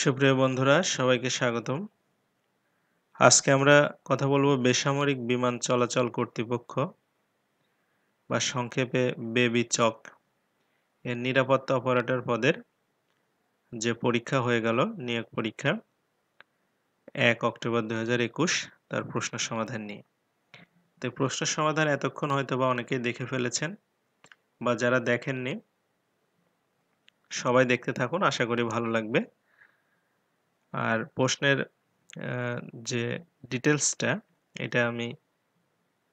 সুপ্রিয় বন্ধুরা সবাইকে স্বাগতম আজকে আমরা কথা বলবো বেসামরিক বিমান চলাচল কর্তৃপক্ষ বা সংক্ষেপে বেবি চক এর নিরাপত্তা অপারেটর পদের যে পরীক্ষা হয়ে গেল নিয়োগ পরীক্ষা এক অক্টোবর দু তার প্রশ্ন সমাধান নিয়ে তো প্রশ্ন সমাধান এতক্ষণ হয়তো বা অনেকেই দেখে ফেলেছেন বা যারা দেখেননি সবাই দেখতে থাকুন আশা করি ভালো লাগবে আর প্রশ্নের যে ডিটেলসটা এটা আমি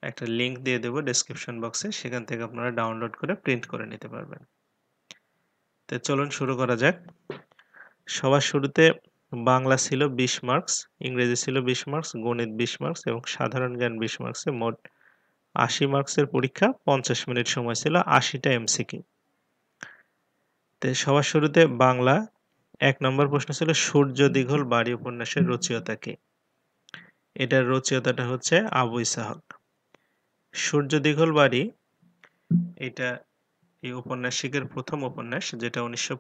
একটা লিঙ্ক দিয়ে দেবো ডেসক্রিপশন বক্সে সেখান থেকে আপনারা ডাউনলোড করে প্রিন্ট করে নিতে পারবেন তো চলুন শুরু করা যাক সবার শুরুতে বাংলা ছিল বিশ মার্কস ইংরেজি ছিল বিশ মার্কস গণিত বিশ মার্কস এবং সাধারণ জ্ঞান বিশ মার্কসে মোট আশি মার্কসের পরীক্ষা পঞ্চাশ মিনিট সময় ছিল আশিটা এমসি তো সবার শুরুতে বাংলা এক নম্বর প্রশ্ন ছিল সূর্য দীঘল বাড়ি উপন্যাসের রচয়িতা কে এটার রচয়িতাটা হচ্ছে আবু ইসাহক সূর্য দীঘল বাড়ি এটা এই উপন্যাসিকের প্রথম উপন্যাস যেটা উনিশশো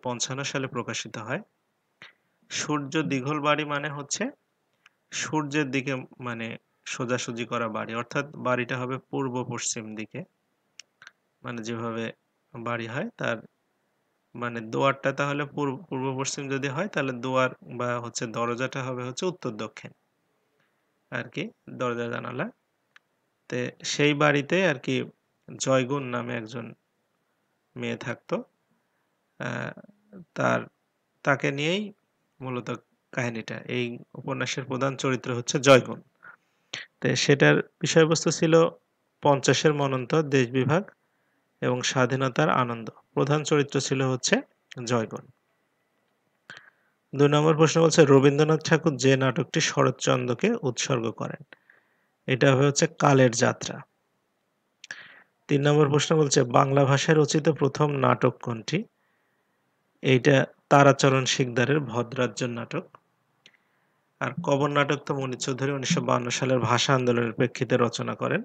সালে প্রকাশিত হয় সূর্য দীঘল বাড়ি মানে হচ্ছে সূর্যের দিকে মানে সোজাসুজি করা বাড়ি অর্থাৎ বাড়িটা হবে পূর্ব পশ্চিম দিকে মানে যেভাবে বাড়ি হয় তার মানে দোয়ারটা তাহলে পূর্ব পূর্ব পশ্চিম যদি হয় তাহলে দোয়ার বা হচ্ছে দরজাটা হবে হচ্ছে উত্তর দক্ষিণ আর কি দরজা জানালা তে সেই বাড়িতে আর কি জয়গুণ নামে একজন মেয়ে থাকতো তার তাকে নিয়েই মূলত কাহিনীটা এই উপন্যাসের প্রধান চরিত্র হচ্ছে জয়গুণ তো সেটার বিষয়বস্তু ছিল পঞ্চাশের মনন্তর দেশ বিভাগ এবং স্বাধীনতার আনন্দ প্রধান চরিত্র ছিল হচ্ছে জয়গণ দুই নম্বর প্রশ্ন বলছে রবীন্দ্রনাথ ঠাকুর যে নাটকটি শরৎচন্দ্রকে উৎসর্গ করেন এটা হবে হচ্ছে কালের যাত্রা তিন নম্বর প্রশ্ন বলছে বাংলা ভাষায় রচিত প্রথম নাটক কোনটি এইটা তারাচরণ শিকদারের ভদ্রাজ্য নাটক আর কবর নাটক তো মনি চৌধুরী উনিশশো সালের ভাষা আন্দোলনের প্রেক্ষিতে রচনা করেন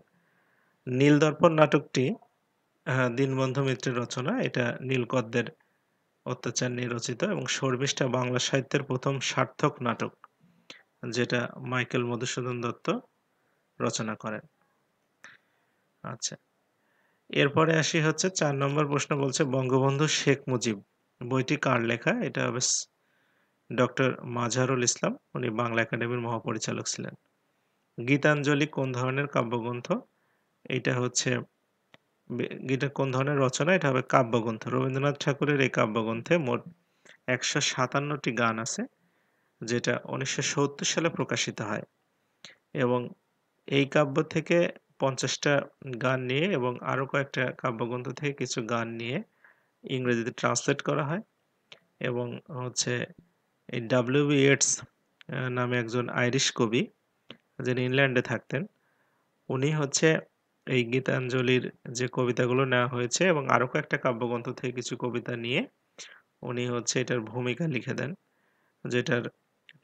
নীল দর্পণ নাটকটি হ্যাঁ, দীনবন্ধু মিত্রের রচনা এটা নীলকদ্দের অত্যাচার নিয়ে রচিত এবং শর্মিষ্ঠা বাংলা সাহিত্যের প্রথম সার্থক নাটক যেটা মাইকেল মধুসূদন দত্ত রচনা করেন আচ্ছা এরপরে আসি হচ্ছে চার নম্বর প্রশ্ন বলছে বঙ্গবন্ধু শেখ মুজিব বইটি কার লেখা এটা বেশ ডক্টর মাঝারুল ইসলাম উনি বাংলা একাডেমির মহাপরিচালক ছিলেন গীতাঞ্জলি কোন ধরনের কাব্যগ্রন্থ এটা হচ্ছে এটা কোন ধরনের রচনা এটা হবে কাব্যগ্রন্থ রবীন্দ্রনাথ ঠাকুরের এই কাব্যগ্রন্থে মোট একশো সাতান্নটি গান আছে যেটা উনিশশো সালে প্রকাশিত হয় এবং এই কাব্য থেকে পঞ্চাশটা গান নিয়ে এবং আরও কয়েকটা কাব্যগ্রন্থ থেকে কিছু গান নিয়ে ইংরেজিতে ট্রান্সলেট করা হয় এবং হচ্ছে এই ডাব্লিউ বি নামে একজন আইরিশ কবি যিনি ইংল্যান্ডে থাকতেন উনি হচ্ছে এই গীতাঞ্জলির যে কবিতাগুলো নেওয়া হয়েছে এবং আরও কয়েকটা কাব্যগ্রন্থ থেকে কিছু কবিতা নিয়ে উনি হচ্ছে এটার ভূমিকা লিখে দেন যেটার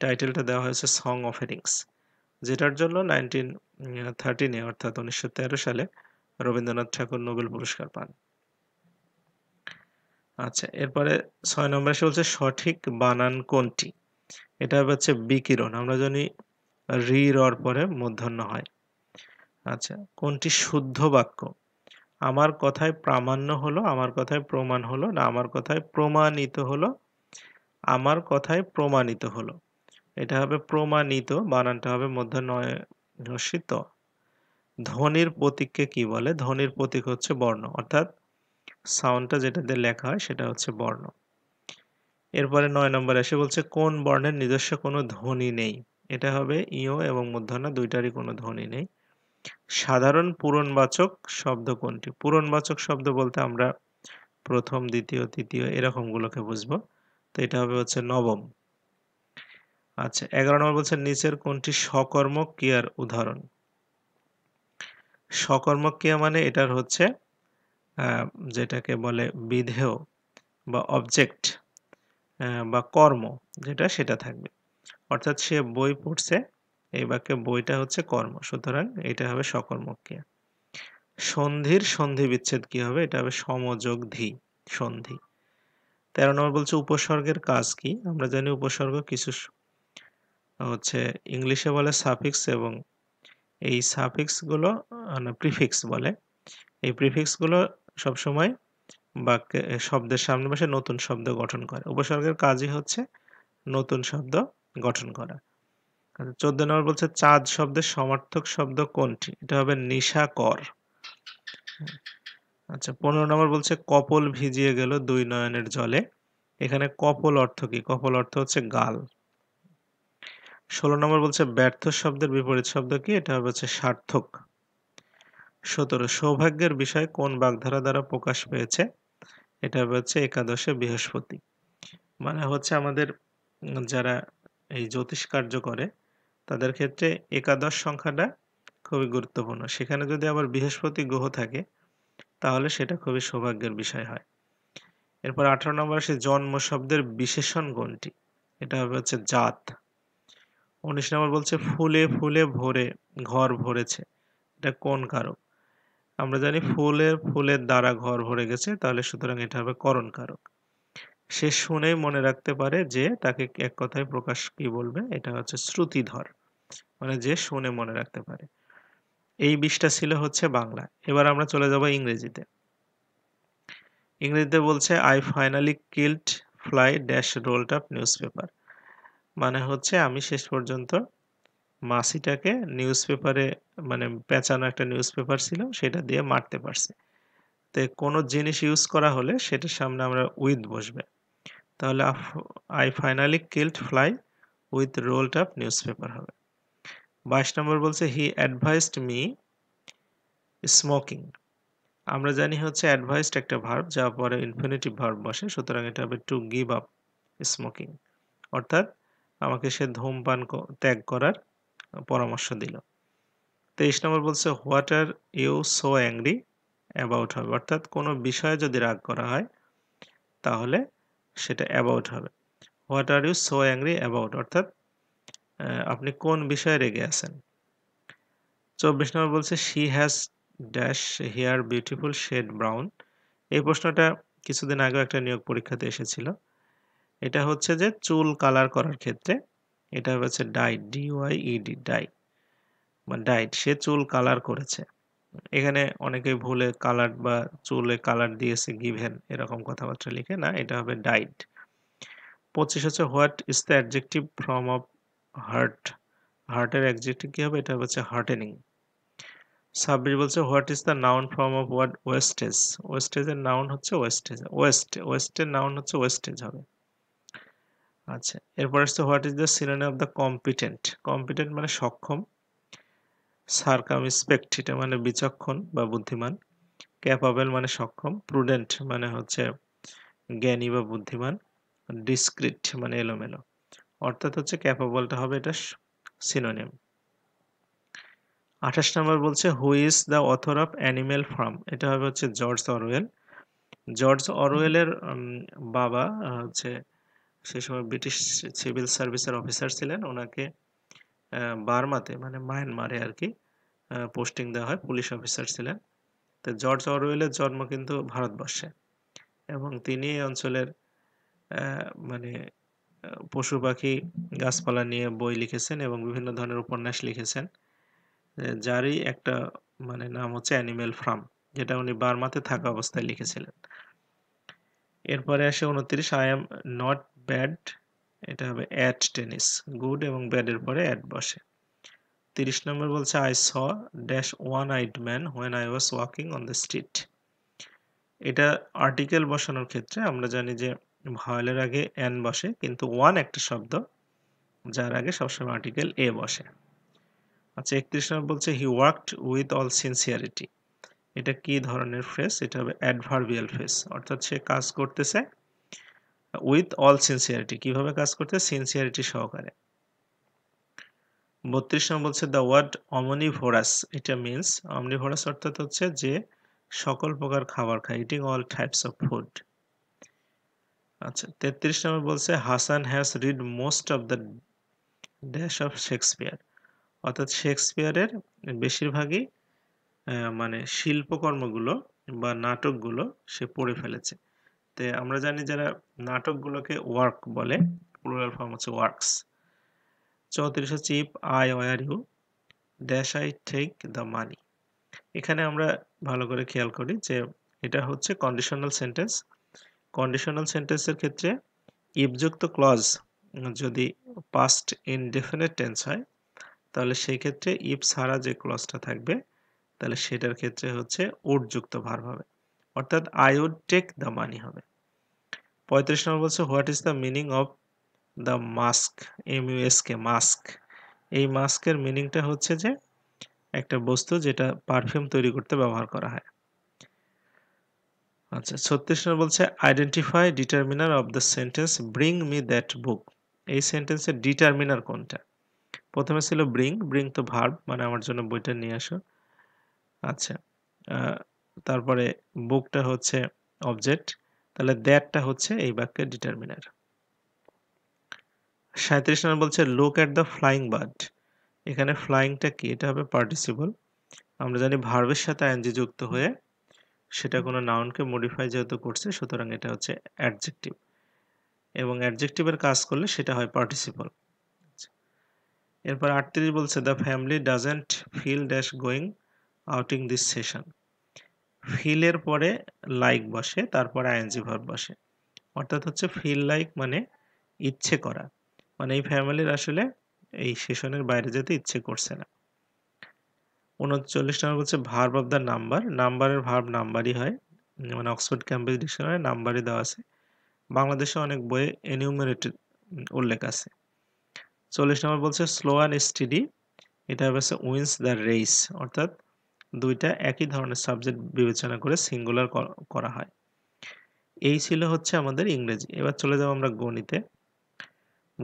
টাইটেলটা দেওয়া হয়েছে সং অফ এডিংস যেটার জন্য নাইনটিন থার্টিনে অর্থাৎ উনিশশো সালে রবীন্দ্রনাথ ঠাকুর নোবেল পুরস্কার পান আচ্ছা এরপরে ছয় নম্বরে এসে বলছে সঠিক বানান কোনটি এটা হচ্ছে বিকিরণ আমরা জানি রি রর পরে মূর্ধন্য হয় আচ্ছা কোনটি শুদ্ধ বাক্য আমার কথায় প্রামাণ্য হলো আমার কথায় প্রমাণ হলো না আমার কথায় প্রমাণিত হলো আমার কথায় প্রমাণিত হলো এটা হবে প্রমাণিত বানানটা হবে মধ্য নয় ঘোষিত ধ্বনির প্রতীককে কি বলে ধ্বনির প্রতীক হচ্ছে বর্ণ অর্থাৎ সাউন্ডটা যেটা দিয়ে লেখা হয় সেটা হচ্ছে বর্ণ এরপরে নয় নম্বর এসে বলছে কোন বর্ণের নিজস্ব কোনো ধ্বনি নেই এটা হবে ইও এবং মূর্ধন্য দুইটারই কোনো ধ্বনি নেই সাধারণ পূরণবাচক শব্দ কোনটি পূরণবাচক শব্দ বলতে আমরা প্রথম দ্বিতীয় তৃতীয় এরকমগুলোকে বুঝবো তো এটা হবে হচ্ছে নবম আচ্ছা এগারো নম্বর বলছে নিচের কোনটি সকর্ম ক্রিয়ার উদাহরণ সকর্ম ক্রিয়া মানে এটার হচ্ছে যেটাকে বলে বিধেয় বা অবজেক্ট বা কর্ম যেটা সেটা থাকবে অর্থাৎ সে বই পড়ছে এই বাক্যে বইটা হচ্ছে কর্ম সুতরাং এটা হবে সকর্মক ক্রিয়া সন্ধির সন্ধি বিচ্ছেদ কি হবে এটা হবে সমযোগ ধি সন্ধি তেরো নম্বর বলছে উপসর্গের কাজ কি আমরা জানি উপসর্গ কিছু হচ্ছে ইংলিশে বলে সাফিক্স এবং এই সাফিক্সগুলো না প্রিফিক্স বলে এই প্রিফিক্সগুলো সবসময় বাক্যে শব্দের সামনে বসে নতুন শব্দ গঠন করে উপসর্গের কাজই হচ্ছে নতুন শব্দ গঠন করা আচ্ছা চোদ্দ নম্বর বলছে চাঁদ শব্দের সমার্থক শব্দ কোনটি এটা হবে নিশা কর আচ্ছা পনেরো নম্বর বলছে কপল ভিজিয়ে গেল দুই নয়নের জলে এখানে কপল অর্থ কি কপল অর্থ হচ্ছে গাল ষোলো নম্বর বলছে ব্যর্থ শব্দের বিপরীত শব্দ কি এটা হবে হচ্ছে সার্থক সতেরো সৌভাগ্যের বিষয় কোন বাগধারা দ্বারা প্রকাশ পেয়েছে এটা হচ্ছে একাদশে বৃহস্পতি মানে হচ্ছে আমাদের যারা এই জ্যোতিষ কার্য করে তাদের ক্ষেত্রে একাদশ সংখ্যাটা খুবই গুরুত্বপূর্ণ সেখানে যদি আবার বৃহস্পতি গ্রহ থাকে তাহলে সেটা খুবই সৌভাগ্যের বিষয় হয় এরপর আঠারো নম্বর আসে জন্ম শব্দের বিশেষণ কোনটি এটা হবে হচ্ছে জাত উনিশ নম্বর বলছে ফুলে ফুলে ভরে ঘর ভরেছে এটা কোন কারক আমরা জানি ফুলের ফুলের দ্বারা ঘর ভরে গেছে তাহলে সুতরাং এটা হবে করণ কারক সে শুনেই মনে রাখতে পারে যে তাকে এক কথায় প্রকাশ কি বলবে এটা হচ্ছে শ্রুতিধর মানে যে শুনে মনে রাখতে পারে এই বিশটা ছিল হচ্ছে বাংলা এবার আমরা চলে যাব ইংরেজিতে ইংরেজিতে বলছে I finally killed fly dash rolled up news paper মানে হচ্ছে আমি শেষ পর্যন্ত মাসিটাকে নিউজ পেপারে মানে পেঁচানো একটা নিউজ পেপার ছিল সেটা দিয়ে মারতে পারছে তো কোনো জিনিস ইউজ করা হলে সেটার সামনে আমরা উইথ বসবে তাহলে I finally killed fly with rolled up news paper হবে বাইশ নম্বর বলছে হি অ্যাডভাইসড মি স্মোকিং আমরা জানি হচ্ছে অ্যাডভাইসড একটা ভার্ব যা পরে ইনফিনিটিভ ভার্ব বসে সুতরাং এটা হবে টু গিভ আপ স্মোকিং অর্থাৎ আমাকে সে ধূমপান ত্যাগ করার পরামর্শ দিল তেইশ নম্বর বলছে what are you so angry about হবে অর্থাৎ কোনো বিষয়ে যদি রাগ করা হয় তাহলে সেটা অ্যাবাউট হবে what are you so angry about অর্থাৎ আপনি কোন বিষয়ে রেগে আছেন চব্বিশ নম্বর বলছে she has dash hair beautiful shade brown এই প্রশ্নটা কিছুদিন আগেও একটা নিয়োগ পরীক্ষাতে এসেছিল এটা হচ্ছে যে চুল কালার করার ক্ষেত্রে এটা হচ্ছে ডাইট ডিওয়াই ইডি ডাই ডাইট সে চুল কালার করেছে এখানে অনেকে ভুলে কালার বা চুলে কালার দিয়েছে গিভেন এরকম কথাবার্তা লিখে না এটা হবে ডাইট পঁচিশ হচ্ছে what is the adjective from of heart হার্টের একজেক্টিভ কী হবে এটা হচ্ছে হার্টেনিং ছাব্বিশ বলছে what is the noun form of word wastage ওয়েস্টেজের নাউন হচ্ছে ওয়েস্টেজ ওয়েস্ট ওয়েস্টের নাউন হচ্ছে ওয়েস্টেজ হবে আচ্ছা এরপর আসছে what is the synonym of the competent competent মানে সক্ষম ইসপেক্ট এটা মানে বিচক্ষণ বা বুদ্ধিমান ক্যাপাবেল মানে সক্ষম প্রুডেন্ট মানে হচ্ছে জ্ঞানী বা বুদ্ধিমান ডিসক্রিট মানে এলোমেলো অর্থাৎ হচ্ছে ক্যাপাবলটা হবে এটা সিনোনিম আঠাশ নম্বর বলছে who is the author of animal farm এটা হবে হচ্ছে জর্জ অরওয়েল জর্জ অরওয়েলের বাবা হচ্ছে সে সময় ব্রিটিশ সিভিল সার্ভিসের অফিসার ছিলেন ওনাকে বার্মাতে মানে মায়ানমারে আর কি পোস্টিং দেওয়া হয় পুলিশ অফিসার ছিলেন তো জর্জ অরওয়েলের জন্ম কিন্তু ভারতবর্ষে এবং তিনি এই অঞ্চলের মানে পশু পাখি গাছপালা নিয়ে বই লিখেছেন এবং বিভিন্ন ধরনের উপন্যাস লিখেছেন যারই একটা মানে নাম হচ্ছে অ্যানিমেল ফার্ম যেটা উনি বার্মাতে থাকা অবস্থায় লিখেছিলেন এরপরে আসে উনত্রিশ আই এম নট ব্যাড এটা হবে অ্যাট টেনিস গুড এবং ব্যাডের পরে অ্যাট বসে তিরিশ নম্বর বলছে I saw dash one eyed man when I was walking on the street এটা আর্টিকেল বসানোর ক্ষেত্রে আমরা জানি যে ভয়েলের আগে এন বসে কিন্তু ওয়ান একটা শব্দ যার আগে সবসময় আর্টিকেল এ বসে আচ্ছা একত্রিশ নম্বর বলছে he worked with all sincerity এটা কি ধরনের ফ্রেস এটা হবে অ্যাডভার্বিয়াল ফ্রেস অর্থাৎ সে কাজ করতেছে উইথ অল সিনসিয়ারিটি কিভাবে কাজ করতে সিনসিয়ারিটি সহকারে বত্রিশ নম্বর বলছে দ্য ওয়ার্ড অমনি ভোরাস এটা মিনস ভোরাস অর্থাৎ হচ্ছে যে সকল প্রকার খাবার খায় eating all types of food আচ্ছা তেত্রিশ নম্বর বলছে Hasan has read most of the dash of Shakespeare অর্থাৎ শেক্সপিয়ারের বেশিরভাগই মানে শিল্পকর্মগুলো বা নাটকগুলো সে পড়ে ফেলেছে তে আমরা জানি যারা নাটকগুলোকে ওয়ার্ক বলে প্লুরাল ফর্ম হচ্ছে ওয়ার্কস চৌত্রিশ হচ্ছে if I were you dash I take the money এখানে আমরা ভালো করে খেয়াল করি যে এটা হচ্ছে কন্ডিশনাল সেন্টেন্স কন্ডিশনাল সেন্টেন্সের ক্ষেত্রে ইফযুক্ত ক্লজ যদি পাস্ট ইনডেফিনেট টেন্স হয় তাহলে সেই ক্ষেত্রে ইফ ছাড়া যে ক্লজটা থাকবে তাহলে সেটার ক্ষেত্রে হচ্ছে উডযুক্ত ভার হবে অর্থাৎ I would take the money হবে পঁয়ত্রিশ নম্বর বলছে what is the meaning of the musk M U S K musk এই মাস্কের মিনিংটা হচ্ছে যে একটা বস্তু যেটা পারফিউম তৈরি করতে ব্যবহার করা হয় আচ্ছা ছত্রিশ নম্বর বলছে identify determiner of the sentence bring me that book এই সেন্টেন্সের ডিটারমিনার কোনটা প্রথমে ছিল ব্রিং ব্রিং তো ভার্ব মানে আমার জন্য বইটা নিয়ে আসো আচ্ছা তারপরে বুকটা হচ্ছে অবজেক্ট তাহলে দ্যাটটা হচ্ছে এই বাক্যের ডিটারমিনার সাঁত্রিশ নম্বর বলছে look at the flying bird এখানে ফ্লাইংটা কি এটা হবে পার্টিসিপল আমরা জানি ভার্বের সাথে আইনজি যুক্ত হয়ে সেটা কোনো নাউনকে মডিফাই যেহেতু করছে সুতরাং এটা হচ্ছে অ্যাডজেক্টিভ এবং অ্যাডজেক্টিভের কাজ করলে সেটা হয় পার্টিসিপল আচ্ছা। এরপর আটত্রিশ বলছে the family doesn't feel dash going outing this session ফিলের পরে লাইক বসে তারপরে আইএনজি ভার বসে অর্থাৎ হচ্ছে ফিল লাইক মানে ইচ্ছে করা মানে এই ফ্যামিলির আসলে এই সেশনের বাইরে যেতে ইচ্ছে করছে না উনচল্লিশ নম্বর হচ্ছে ভার্ব অফ দ্য নাম্বার নাম্বারের ভার্ব নাম্বারই হয় মানে অক্সফোর্ড ক্যাম্পাস ডিকশনারি নাম্বারই দেওয়া আছে বাংলাদেশে অনেক বইয়ে এনিউমেরেটেড উল্লেখ আছে চল্লিশ নম্বর বলছে স্লো অ্যান্ড স্টিডি এটা হচ্ছে উইন্স দ্য রেস অর্থাৎ দুইটা একই ধরনের সাবজেক্ট বিবেচনা করে সিঙ্গুলার করা হয় এই ছিল হচ্ছে আমাদের ইংরেজি এবার চলে যাব আমরা গণিতে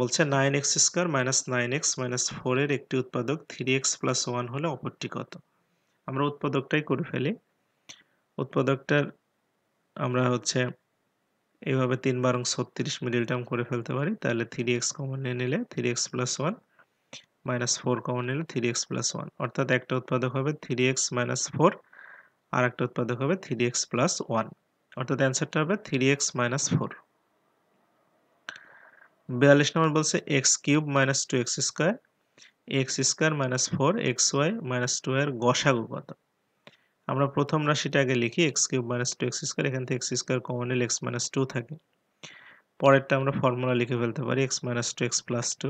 বলছে nine x square minus nine x minus ফোরের একটি উৎপাদক থ্রি এক্স প্লাস ওয়ান হলে অপরটি কত আমরা উৎপাদকটাই করে ফেলি উৎপাদকটার আমরা হচ্ছে এইভাবে তিন বারং ছত্রিশ মিডিল টার্ম করে ফেলতে পারি তাহলে থ্রি এক্স কমন নিয়ে নিলে three x plus one minus four common নিলে থ্রি এক্স প্লাস ওয়ান অর্থাৎ একটা উৎপাদক হবে থ্রি এক্স মাইনাস ফোর আর একটা উৎপাদক হবে থ্রি এক্স প্লাস ওয়ান অর্থাৎ অ্যান্সারটা হবে থ্রি এক্স মাইনাস ফোর বিয়াল্লিশ নম্বর বলছে x cube minus two x square x square minus four x y minus two এর গসাগু কত আমরা প্রথম রাশিটা আগে লিখি x cube minus two x square এখান থেকে এক্স স্কোয়ার কমন এল এক্স মাইনাস টু থাকে পরেরটা আমরা ফর্মুলা লিখে ফেলতে পারি x minus two x plus two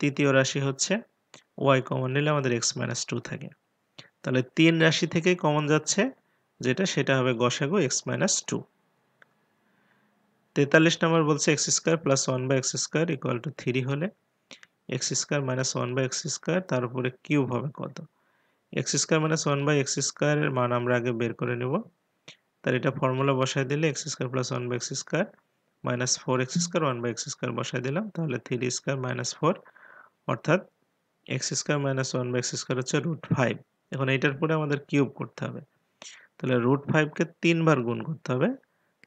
তৃতীয় রাশি হচ্ছে ওয়াই কমন নিলে আমাদের এক্স মাইনাস টু থাকে তাহলে তিন রাশি থেকে কমন যাচ্ছে যেটা সেটা হবে গসাগু এক্স মাইনাস টু তেতাল্লিশ নম্বর বলছে x square plus one by x square equal to three হলে x square minus one by x square তার উপরে কিউব হবে কত x square minus one by x স্কোয়ারের মান আমরা আগে বের করে নেব তার এটা ফর্মুলা বসায় দিলে x square plus one by x square minus four x square one by x square বসায় দিলাম তাহলে থ্রি স্কোয়ার মাইনাস ফোর অর্থাৎ x square minus one by x square হচ্ছে রুট ফাইভ এখন এইটার পরে আমাদের কিউব করতে হবে তাহলে রুট ফাইভকে তিনবার গুণ করতে হবে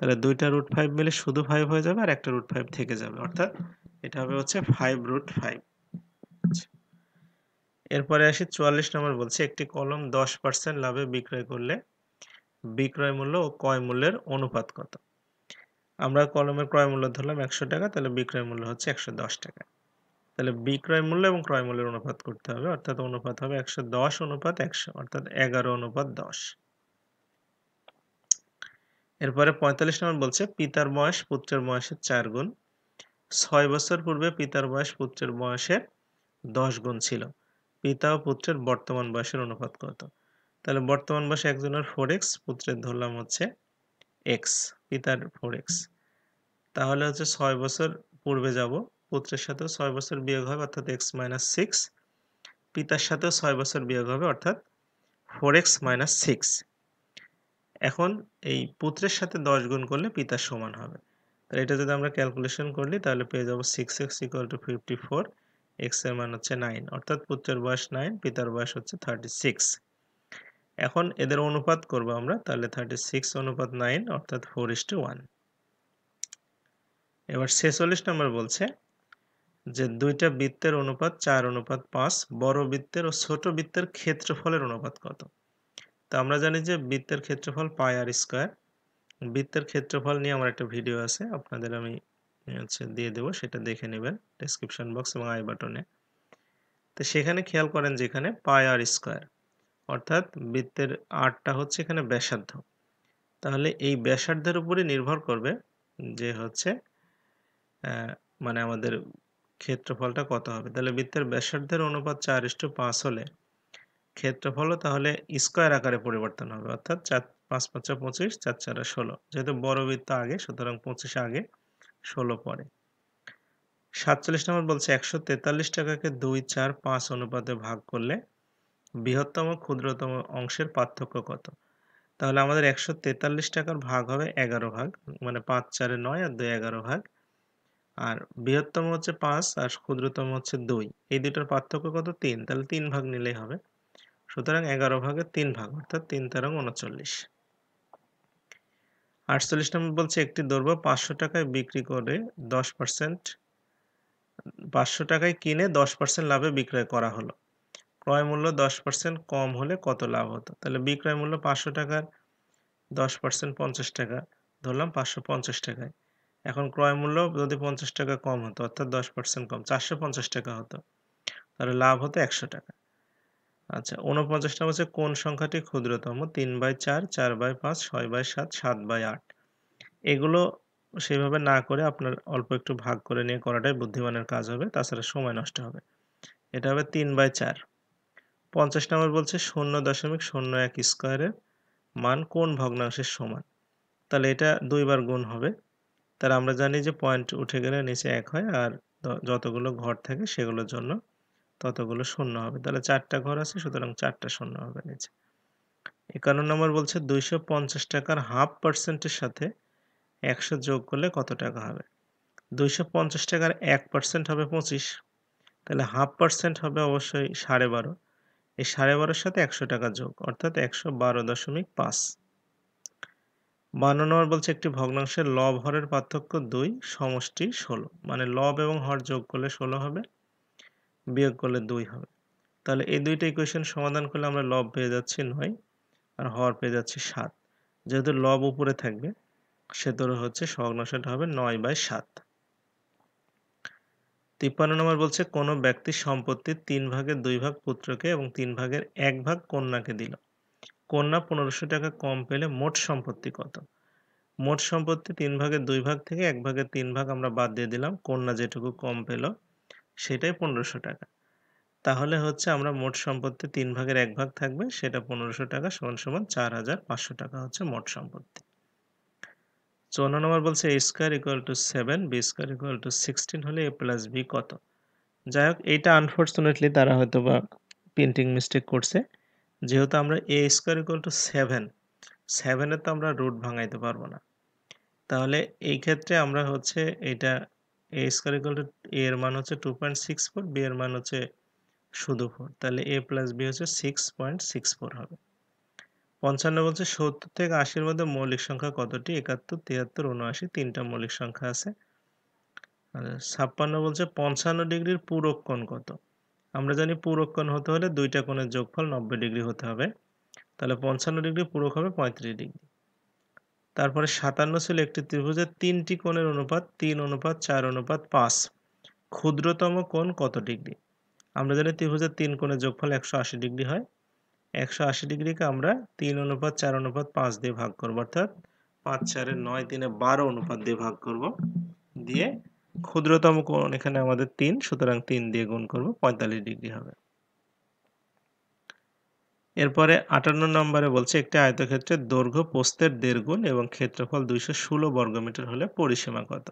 তাহলে দুইটা রুট ফাইভ মিলে শুধু ফাইভ হয়ে যাবে আর একটা রুট ফাইভ থেকে যাবে অর্থাৎ এটা হবে হচ্ছে ফাইভ রুট ফাইভ এরপরে আসি চুয়াল্লিশ নম্বর বলছে একটি কলম দশ পার্সেন্ট লাভে বিক্রয় করলে বিক্রয় মূল্য ও ক্রয় মূল্যের অনুপাত কত আমরা কলমের ক্রয় মূল্য ধরলাম একশো টাকা তাহলে বিক্রয় মূল্য হচ্ছে একশো দশ টাকা তাহলে বিক্রয় মূল্য এবং ক্রয় মূল্যের অনুপাত করতে হবে অর্থাৎ অনুপাত হবে একশো দশ অনুপাত একশো অর্থাৎ এগারো অনুপাত দশ এরপরে পঁয়তাল্লিশ নম্বর বলছে পিতার বয়স পুত্রের বয়সের চার গুণ ছয় বছর পূর্বে পিতার বয়স পুত্রের বয়সের দশ গুণ ছিল পিতা ও পুত্রের বর্তমান বয়সের অনুপাত কত তাহলে বর্তমান বয়সে একজনের ফোর এক্স পুত্রের ধরলাম হচ্ছে এক্স পিতার ফোর এক্স তাহলে হচ্ছে ছয় বছর পূর্বে যাব পুত্রের সাথেও ছয় বছর বিয়োগ হবে অর্থাৎ এক্স মাইনাস সিক্স পিতার সাথেও ছয় বছর বিয়োগ হবে অর্থাৎ ফোর এক্স মাইনাস সিক্স এখন এই পুত্রের সাথে দশ গুণ করলে পিতার সমান হবে তাহলে এটা যদি আমরা ক্যালকুলেশন করি তাহলে পেয়ে যাবো six x equal to fifty four এক্সের মান হচ্ছে নাইন অর্থাৎ পুত্রের বয়স নাইন পিতার বয়স হচ্ছে থার্টি সিক্স এখন এদের অনুপাত করবো আমরা তাহলে থার্টি সিক্স অনুপাত নাইন অর্থাৎ ফোর ইস টু ওয়ান এবার ছেচল্লিশ নম্বর বলছে যে দুইটা বৃত্তের অনুপাত চার অনুপাত পাঁচ বড় বৃত্তের ও ছোট বৃত্তের ক্ষেত্রফলের অনুপাত কত তো আমরা জানি যে বৃত্তের ক্ষেত্রফল পাই আর স্কোয়ার বৃত্তের ক্ষেত্রফল নিয়ে আমার একটা ভিডিও আছে আপনাদের আমি হচ্ছে দিয়ে দেবো সেটা দেখে নেবেন ডেসক্রিপশন বক্স এবং আই বাটনে তো সেখানে খেয়াল করেন যেখানে পাই আর স্কোয়ার অর্থাৎ বৃত্তের আটটা হচ্ছে এখানে ব্যাসার্ধ তাহলে এই ব্যাসার্ধের উপরে নির্ভর করবে যে হচ্ছে মানে আমাদের ক্ষেত্রফলটা কত হবে তাহলে বৃত্তের ব্যাসার্ধের অনুপাত চার ইস্টু পাঁচ হলে ক্ষেত্রফল তাহলে স্কোয়ার আকারে পরিবর্তন হবে অর্থাৎ চার পাঁচ পাঁচা পঁচিশ চার চার ষোলো যেহেতু বড় বৃত্ত আগে সুতরাং পঁচিশ আগে ষোলো পরে সাতচল্লিশ নম্বর বলছে একশো তেতাল্লিশ টাকাকে দুই চার পাঁচ অনুপাতে ভাগ করলে বৃহত্তম ক্ষুদ্রতম অংশের পার্থক্য কত তাহলে আমাদের একশো তেতাল্লিশ টাকার ভাগ হবে এগারো ভাগ মানে পাঁচ চারে নয় আর দুই এগারো ভাগ আর বৃহত্তম হচ্ছে পাঁচ আর ক্ষুদ্রতম হচ্ছে দুই এই দুটোর পার্থক্য কত তিন তাহলে তিন ভাগ নিলেই হবে সুতরাং এগারো ভাগের তিন ভাগ অর্থাৎ তিন তেরো উনচল্লিশ আটচল্লিশ নম্বর বলছে একটি দ্রব্য পাঁচশো টাকায় বিক্রি করে দশ পার্সেন্ট পাঁচশো টাকায় কিনে দশ পার্সেন্ট লাভে বিক্রয় করা হলো ক্রয় মূল্য দশ পার্সেন্ট কম হলে কত লাভ হতো তাহলে বিক্রয় মূল্য পাঁচশো টাকার দশ পার্সেন্ট পঞ্চাশ টাকা ধরলাম পাঁচশো পঞ্চাশ টাকায় এখন ক্রয় মূল্য যদি পঞ্চাশ টাকা কম হতো অর্থাৎ দশ পার্সেন্ট কম চারশো পঞ্চাশ টাকা হতো তাহলে লাভ হতো একশো টাকা আচ্ছা উনপঞ্চাশ নম্বর হচ্ছে কোন সংখ্যাটি ক্ষুদ্রতম তিন বাই চার চার বাই পাঁচ ছয় বাই সাত সাত বাই আট এগুলো সেভাবে না করে আপনার অল্প একটু ভাগ করে নিয়ে করাটাই বুদ্ধিমানের কাজ হবে তাছাড়া সময় নষ্ট হবে এটা হবে তিন বাই চার পঞ্চাশ নম্বর বলছে শূন্য দশমিক শূন্য এক স্কোয়ারের মান কোন ভগ্নাংশের সমান তাহলে এটা দুইবার গুণ হবে তার আমরা জানি যে পয়েন্ট উঠে গেলে নিচে এক হয় আর যতগুলো ঘর থাকে সেগুলোর জন্য ততগুলো শূন্য হবে তাহলে চারটা ঘর আছে সুতরাং চারটা শূন্য হবে নিচে একান্ন নম্বর বলছে দুইশো পঞ্চাশ টাকার হাফ পার্সেন্টের সাথে একশো যোগ করলে কত টাকা হবে দুইশো পঞ্চাশ টাকার এক পার্সেন্ট হবে পঁচিশ তাহলে হাফ পার্সেন্ট হবে অবশ্যই সাড়ে বারো এই সাড়ে বারোর সাথে একশো টাকা যোগ অর্থাৎ একশো বারো দশমিক পাঁচ বান্ন নম্বর বলছে একটি ভগ্নাংশের লব হরের পার্থক্য দুই সমষ্টি ষোলো মানে লব এবং হর যোগ করলে ষোলো হবে বিয়োগ করলে দুই হবে তাহলে এই দুইটা ইকুয়েশন সমাধান করলে আমরা লব পেয়ে যাচ্ছি নয় আর হর পেয়ে যাচ্ছি সাত যেহেতু লব উপরে থাকবে সে সেতরে হচ্ছে সংসাটা হবে নয় বাই সাত তিপ্পান্ন নম্বর বলছে কোনো ব্যক্তি সম্পত্তির তিন ভাগের দুই ভাগ পুত্রকে এবং তিন ভাগের এক ভাগ কন্যাকে দিল কন্যা পনেরোশো টাকা কম পেলে মোট সম্পত্তি কত মোট সম্পত্তি তিন ভাগের দুই ভাগ থেকে এক ভাগের তিন ভাগ আমরা বাদ দিয়ে দিলাম কন্যা যেটুকু কম পেল সেটাই পনেরোশো টাকা তাহলে হচ্ছে আমরা মোট সম্পত্তি তিন ভাগের এক ভাগ থাকবে সেটা পনেরোশো টাকা সমান সমান চার হাজার পাঁচশো টাকা হচ্ছে মোট সম্পত্তি চৌন্ন নম্বর বলছে a square equal to seven b square equal to sixteen হলে এ প্লাস বি কত যাই হোক এইটা আনফর্চুনেটলি তারা হয়তো বা প্রিন্টিং মিস্টেক করছে যেহেতু আমরা a square equal to seven সেভেনের তো আমরা রুট ভাঙাইতে পারবো না তাহলে এই ক্ষেত্রে আমরা হচ্ছে এটা a square equal to a এর মান হচ্ছে two point six four b এর মান হচ্ছে শুধু ফোর তাহলে এ প্লাস বি হচ্ছে সিক্স পয়েন্ট সিক্স ফোর হবে পঞ্চান্ন বলছে সত্তর থেকে আশির মধ্যে মৌলিক সংখ্যা কতটি একাত্তর তিয়াত্তর উনআশি তিনটা মৌলিক সংখ্যা আছে ছাপ্পান্ন বলছে পঞ্চান্ন ডিগ্রির পূরক কোণ কত আমরা জানি পূরক কোণ হতে হলে দুইটা কোণের যোগফল নব্বই ডিগ্রি হতে হবে তাহলে পঞ্চান্ন ডিগ্রি পূরক হবে পঁয়ত্রিশ ডিগ্রি তারপরে সাতান্ন ছিল একটি ত্রিভুজের তিনটি কোণের অনুপাত তিন অনুপাত চার অনুপাত পাঁচ ক্ষুদ্রতম কোণ কত ডিগ্রি আমরা জানি ত্রিভুজের তিন কোণের যোগফল একশো আশি ডিগ্রি হয় একশো আশি ডিগ্রিকে আমরা তিন অনুপাত চার অনুপাত পাঁচ দিয়ে ভাগ করবো অর্থাৎ পাঁচ চারে নয় তিনে বারো অনুপাত দিয়ে ভাগ করব দিয়ে ক্ষুদ্রতম কোণ এখানে আমাদের তিন সুতরাং তিন দিয়ে গুণ করব পঁয়তাল্লিশ ডিগ্রি হবে এরপরে আটান্ন নম্বরে বলছে একটি আয়তক্ষেত্রের দৈর্ঘ্য পোস্তের দেড় গুণ এবং ক্ষেত্রফল দুইশো ষোলো বর্গমিটার হলে পরিসীমা কত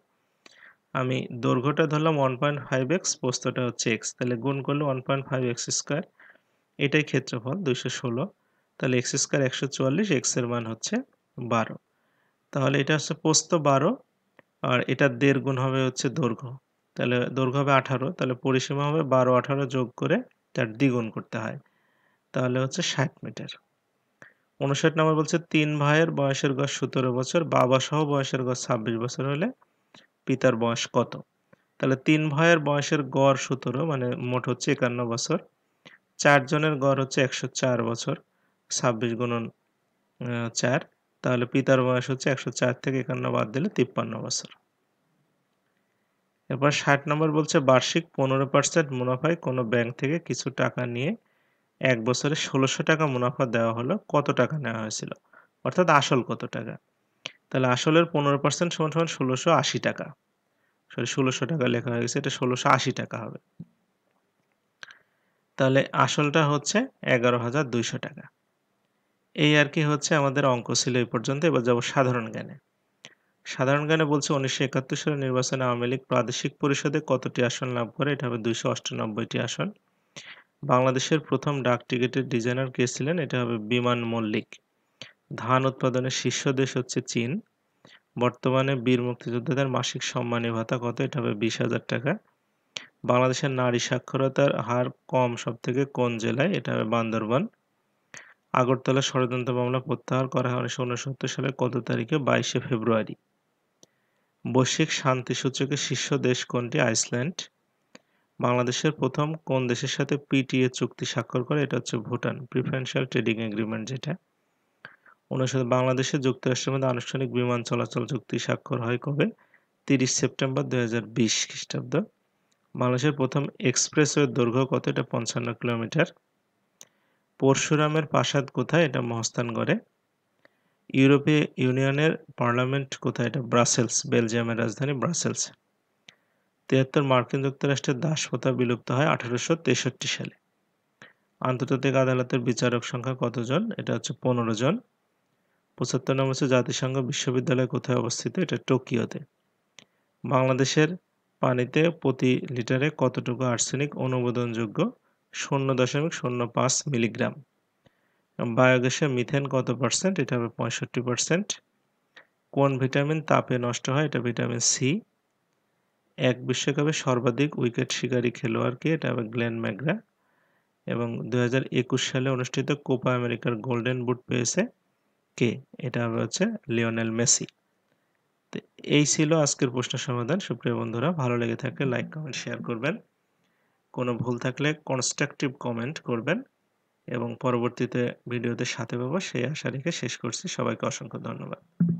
আমি দৈর্ঘ্যটা ধরলাম ওয়ান পয়েন্ট ফাইভ এক্স পোস্তটা হচ্ছে এক্স তাহলে গুণ করলে one point five x square এটাই ক্ষেত্রফল দুইশো ষোলো তাহলে এক্স স্কোয়ার একশো চুয়াল্লিশ এক্সের মান হচ্ছে বারো তাহলে এটা হচ্ছে পোস্ত বারো আর এটার দেড় গুণ হবে হচ্ছে দৈর্ঘ্য তাহলে দৈর্ঘ্য হবে আঠারো তাহলে পরিসীমা হবে বারো আঠারো যোগ করে তার দ্বিগুণ করতে হয় তাহলে হচ্ছে ষাট মিটার উনষাট নম্বর বলছে তিন ভাইয়ের বয়সের গড় সতেরো বছর বাবা সহ বয়সের গড় ছাব্বিশ বছর হলে পিতার বয়স কত তাহলে তিন ভাইয়ের বয়সের গড় সতেরো মানে মোট হচ্ছে একান্ন বছর চারজনের গড় হচ্ছে একশো চার বছর ছাব্বিশ গুণন চার তাহলে পিতার বয়স হচ্ছে একশো চার থেকে একান্ন বাদ দিলে তিপ্পান্ন বছর এরপর ষাট নম্বর বলছে বার্ষিক পনেরো পার্সেন্ট মুনাফায় কোনো ব্যাংক থেকে কিছু টাকা নিয়ে এক বছরে ষোলোশো টাকা মুনাফা দেওয়া হলো কত টাকা নেওয়া হয়েছিল অর্থাৎ আসল কত টাকা তাহলে আসলের পনেরো পার্সেন্ট সমান সমান ষোলোশো আশি টাকা সরি ষোলোশো টাকা লেখা হয়ে গেছে এটা ষোলোশো আশি টাকা হবে তাহলে আসলটা হচ্ছে এগারো হাজার দুইশো টাকা এই আর কি হচ্ছে আমাদের অঙ্ক ছিল এই পর্যন্ত এবার যাব সাধারণ জ্ঞানে সাধারণ জ্ঞানে বলছে উনিশশো একাত্তর সালের নির্বাচনে আওয়ামী লীগ প্রাদেশিক পরিষদে কতটি আসন লাভ করে এটা হবে দুইশো অষ্টানব্বইটি আসন বাংলাদেশের প্রথম ডাক টিকিটের ডিজাইনার কে ছিলেন এটা হবে বিমান মল্লিক ধান উৎপাদনের শীর্ষ দেশ হচ্ছে চীন বর্তমানে বীর মুক্তিযোদ্ধাদের মাসিক সম্মানী ভাতা কত এটা হবে বিশ হাজার টাকা বাংলাদেশের নারী সাক্ষরতার হার কম সব থেকে কোন জেলায় এটা হবে বান্দরবান আগরতলা ষড়যন্ত্র মামলা প্রত্যাহার করা হয় উনিশশো উনসত্তর সালের কত তারিখে বাইশে ফেব্রুয়ারি বৈশ্বিক শান্তি সূচকের শীর্ষ দেশ কোনটি আইসল্যান্ড বাংলাদেশের প্রথম কোন দেশের সাথে পিটিএ চুক্তি স্বাক্ষর করে এটা হচ্ছে ভুটান প্রিফারেন্সিয়াল ট্রেডিং এগ্রিমেন্ট যেটা ওনার সাথে বাংলাদেশে যুক্তরাষ্ট্রের মধ্যে আনুষ্ঠানিক বিমান চলাচল চুক্তি স্বাক্ষর হয় কবে তিরিশ সেপ্টেম্বর দু খ্রিস্টাব্দ বাংলাদেশের প্রথম এক্সপ্রেসওয়ে দৈর্ঘ্য কত এটা পঞ্চান্ন কিলোমিটার পরশুরামের প্রাসাদ কোথায় এটা করে ইউরোপীয় ইউনিয়নের পার্লামেন্ট কোথায় এটা ব্রাসেলস বেলজিয়ামের রাজধানী ব্রাসেলস তিয়াত্তর মার্কিন যুক্তরাষ্ট্রের দাস প্রথা বিলুপ্ত হয় আঠারোশো তেষট্টি সালে আন্তর্জাতিক আদালতের বিচারক সংখ্যা কতজন এটা হচ্ছে পনেরো জন পঁচাত্তর নম্বর হচ্ছে জাতিসংঘ বিশ্ববিদ্যালয় কোথায় অবস্থিত এটা টোকিওতে বাংলাদেশের পানিতে প্রতি লিটারে কতটুকু আর্সেনিক অনুমোদনযোগ্য শূন্য দশমিক শূন্য পাঁচ মিলিগ্রাম বায়োগ্যাসে মিথেন কত পার্সেন্ট এটা হবে পঁয়ষট্টি পার্সেন্ট কোন ভিটামিন তাপে নষ্ট হয় এটা ভিটামিন সি এক বিশ্বকাপে সর্বাধিক উইকেট শিকারী খেলোয়াড়কে এটা হবে গ্লেন ম্যাকগ্রা এবং দু সালে অনুষ্ঠিত কোপা আমেরিকার গোল্ডেন বুট পেয়েছে কে এটা হবে হচ্ছে লিওনেল মেসি তো এই ছিল আজকের প্রশ্ন সমাধান সুপ্রিয় বন্ধুরা ভালো লেগে থাকলে লাইক কমেন্ট শেয়ার করবেন কোনো ভুল থাকলে কনস্ট্রাকটিভ কমেন্ট করবেন এবং পরবর্তীতে ভিডিওতে সাথে পাবো সেই আশা রেখে শেষ করছি সবাইকে অসংখ্য ধন্যবাদ